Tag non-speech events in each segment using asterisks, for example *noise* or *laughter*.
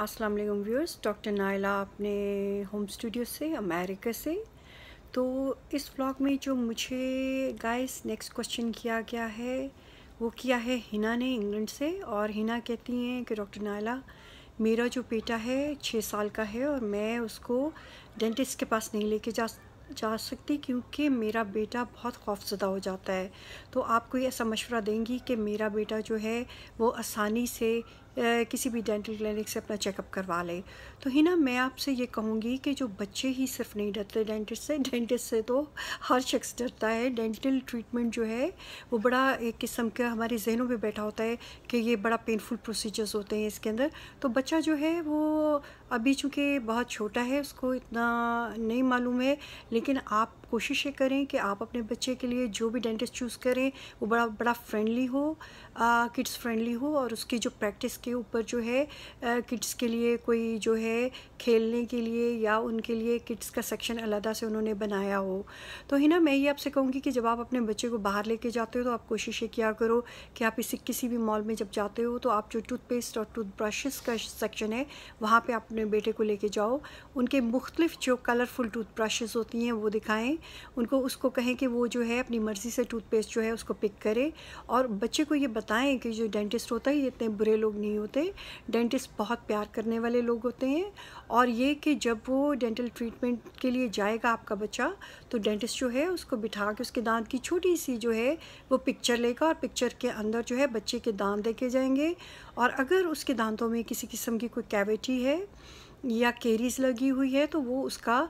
अस्सलाम वालेकुम viewers doctor Naila अपने होम स्टूडियो से अमेरिका से तो इस व्लॉग में जो मुझे गाइस नेक्स्ट क्वेश्चन किया गया है वो किया है हिना ने इंग्लैंड से और हिना कहती हैं कि डॉक्टर नायला मेरा जो बेटा है छः साल का है और मैं उसको डेंटिस्ट के पास नहीं लेके जा जा सकती क्योंकि मेरा बेटा बहुत खौफजदा हो जाता है तो आप कोई ऐसा मशवरा देंगी कि मेरा बेटा जो है वो आसानी से किसी भी डेंटल क्लिनिक से अपना चेकअप करवा ले तो ही ना मैं आपसे ये कहूँगी कि जो बच्चे ही सिर्फ नहीं डरते डेंटिस्ट से डेंटिस्ट से तो हर शख्स डरता है डेंटल ट्रीटमेंट जो है वो बड़ा एक किस्म का हमारे जहनों में बैठा होता है कि ये बड़ा पेनफुल प्रोसीजर्स होते हैं इसके अंदर तो बच्चा जो है वो अभी चूँकि बहुत छोटा है उसको इतना नहीं मालूम है लेकिन आप कोशिश ये करें कि आप अपने बच्चे के लिए जो भी डेंटिस्ट चूज़ करें वो बड़ा बड़ा फ्रेंडली हो किड्स फ्रेंडली हो और उसकी जो प्रैक्टिस के ऊपर जो है किड्स के लिए कोई जो है खेलने के लिए या उनके लिए किड्स का सेक्शन अलहदा से उन्होंने बनाया हो तो है ना मैं ये आपसे कहूँगी कि जब आप अपने बच्चे को बाहर लेके जाते हो तो आप कोशिश ये किया करो कि आप इसी किसी भी मॉल में जब जाते हो तो आप जो टूथपेस्ट और टूथब्रशेस का सेक्शन है वहाँ पर आप अपने बेटे को लेके जाओ उनके मुख्तलिफ जो कलरफुल टूथब्रशेस होती हैं वो दिखाएँ उनको उसको कहें कि वो जो है अपनी मर्ज़ी से टूथपेस्ट जो है उसको पिक करे और बच्चे को ये बताएं कि जो डेंटिस्ट होता है ये इतने बुरे लोग नहीं होते डेंटिस्ट बहुत प्यार करने वाले लोग होते हैं और ये कि जब वो डेंटल ट्रीटमेंट के लिए जाएगा आपका बच्चा तो डेंटिस्ट जो है उसको बिठा के उसके दांत की छोटी सी जो है वो पिक्चर लेगा और पिक्चर के अंदर जो है बच्चे के दांत देखे जाएंगे और अगर उसके दांतों में किसी किस्म की कोई कैविटी है या केरीज लगी हुई है तो वो उसका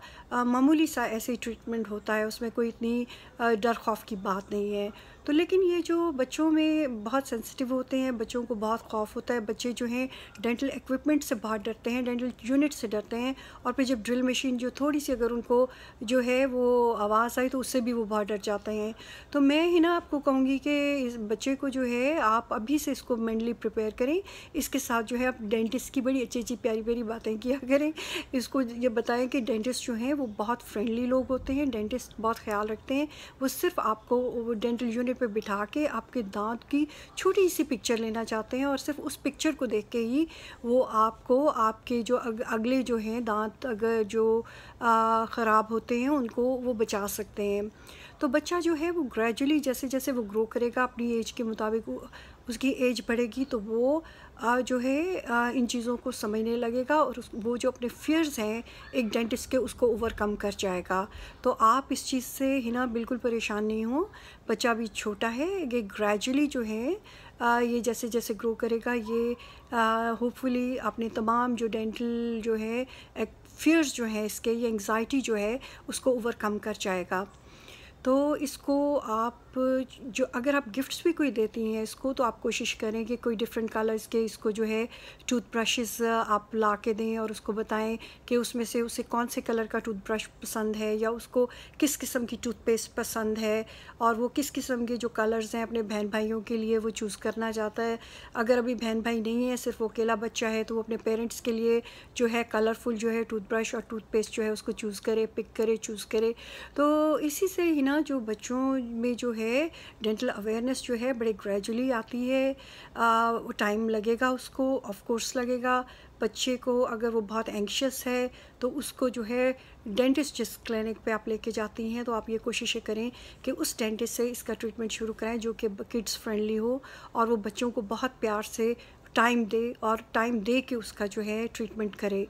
मामूली सा ऐसे ट्रीटमेंट होता है उसमें कोई इतनी डर खौफ की बात नहीं है तो लेकिन ये जो बच्चों में बहुत सेंसिटिव होते हैं बच्चों को बहुत खौफ होता है बच्चे जो हैं डेंटल इक्विपमेंट से बहुत डरते हैं डेंटल यूनिट से डरते हैं और फिर जब ड्रिल मशीन जो थोड़ी सी अगर उनको जो है वो आवाज़ आई तो उससे भी वो बहुत डर जाते हैं तो मैं ही ना आपको कहूँगी कि इस बच्चे को जो है आप अभी से इसको मैंटली प्रिपेयर करें इसके साथ जो है आप डेंटिस्ट की बड़ी अच्छी अच्छी प्यारी प्यारी बातें किया *laughs* करें इसको ये बताएं कि डेंटिस्ट जो हैं वो बहुत फ्रेंडली लोग होते हैं डेंटिस्ट बहुत ख्याल रखते हैं वो सिर्फ आपको वो डेंटल यूनिट पे बिठा के आपके दांत की छोटी सी पिक्चर लेना चाहते हैं और सिर्फ उस पिक्चर को देख के ही वो आपको आपके जो अग, अगले जो हैं दांत अगर जो ख़राब होते हैं उनको वो बचा सकते हैं तो बच्चा जो है वो ग्रेजुअली जैसे जैसे वो ग्रो करेगा अपनी एज के मुताबिक उसकी एज बढ़ेगी तो वो जो है इन चीज़ों को समझने लगेगा और वो जो अपने फियर्स हैं एक डेंटिस्ट के उसको ओवरकम कर जाएगा तो आप इस चीज़ से ना बिल्कुल परेशान नहीं हो बच्चा भी छोटा है ये ग्रेजुअली जो है ये जैसे जैसे ग्रो करेगा ये होपफुली अपने तमाम जो डेंटल जो है फियर्स जो है इसके ये एंग्ज़ाइटी जो है उसको ओवरकम कर जाएगा तो इसको आप आप जो अगर आप गिफ्ट्स भी कोई देती हैं इसको तो आप कोशिश करें कि कोई डिफरेंट कलर्स के इसको जो है टूथब्रशेस आप ला के दें और उसको बताएं कि उसमें से उसे कौन से कलर का टूथब्रश पसंद है या उसको किस किस्म की टूथपेस्ट पसंद है और वो किस किस्म के जो कलर्स हैं अपने बहन भाइयों के लिए वो चूज़ करना चाहता है अगर अभी बहन भाई नहीं है सिर्फ वो अकेला बच्चा है तो वो अपने पेरेंट्स के लिए जो है कलरफुल जो है टूथब्रश और टूथपेस्ट जो है उसको चूज़ करे पिक करे चूज़ करे तो इसी से ही ना जो बच्चों में जो है है डेंटल अवेयरनेस जो है बड़े ग्रेजुअली आती है टाइम लगेगा उसको ऑफ कोर्स लगेगा बच्चे को अगर वो बहुत एंक्शस है तो उसको जो है डेंटिस्ट जिस क्लिनिक पे आप लेके जाती हैं तो आप ये कोशिशें करें कि उस डेंटिस्ट से इसका ट्रीटमेंट शुरू कराएं जो कि किड्स फ्रेंडली हो और वो बच्चों को बहुत प्यार से टाइम दे और टाइम दे के उसका जो है ट्रीटमेंट करे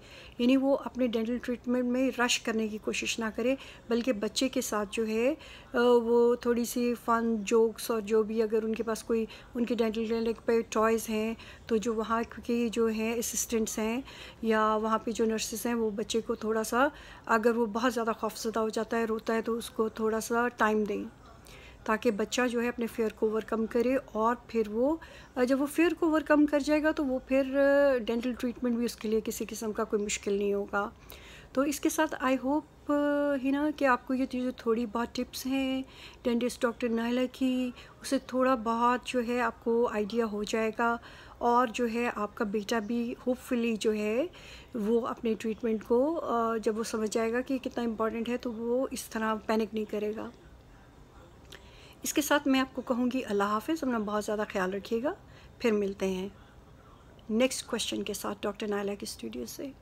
यानी वो अपने डेंटल ट्रीटमेंट में रश करने की कोशिश ना करे बल्कि बच्चे के साथ जो है वो थोड़ी सी फ़न जोक्स और जो भी अगर उनके पास कोई उनके डेंटल क्लिनिक पे टॉयज़ हैं तो जो वहाँ के जो हैं असिस्टेंट्स हैं या वहाँ पे जो नर्सेस हैं वो बच्चे को थोड़ा सा अगर वो बहुत ज़्यादा खौफजदा हो जाता है रोता है तो उसको थोड़ा सा टाइम दें ताकि बच्चा जो है अपने फेयर को ओवरकम करे और फिर वो जब वो फेयर को ओवरकम कर जाएगा तो वो फिर डेंटल ट्रीटमेंट भी उसके लिए किसी किस्म का कोई मुश्किल नहीं होगा तो इसके साथ आई होप ही ना कि आपको ये जो थोड़ी बहुत टिप्स हैं डेंटिस्ट डॉक्टर नायला की उसे थोड़ा बहुत जो है आपको आइडिया हो जाएगा और जो है आपका बेटा भी होपफुली जो है वो अपने ट्रीटमेंट को जब वो समझ जाएगा कि कितना इम्पोर्टेंट है तो वो इस तरह पैनिक नहीं करेगा इसके साथ मैं आपको कहूँगी अल्लाह हाफिज़ अपना बहुत ज़्यादा ख्याल रखिएगा फिर मिलते हैं नेक्स्ट क्वेश्चन के साथ डॉक्टर नायला के स्टूडियो से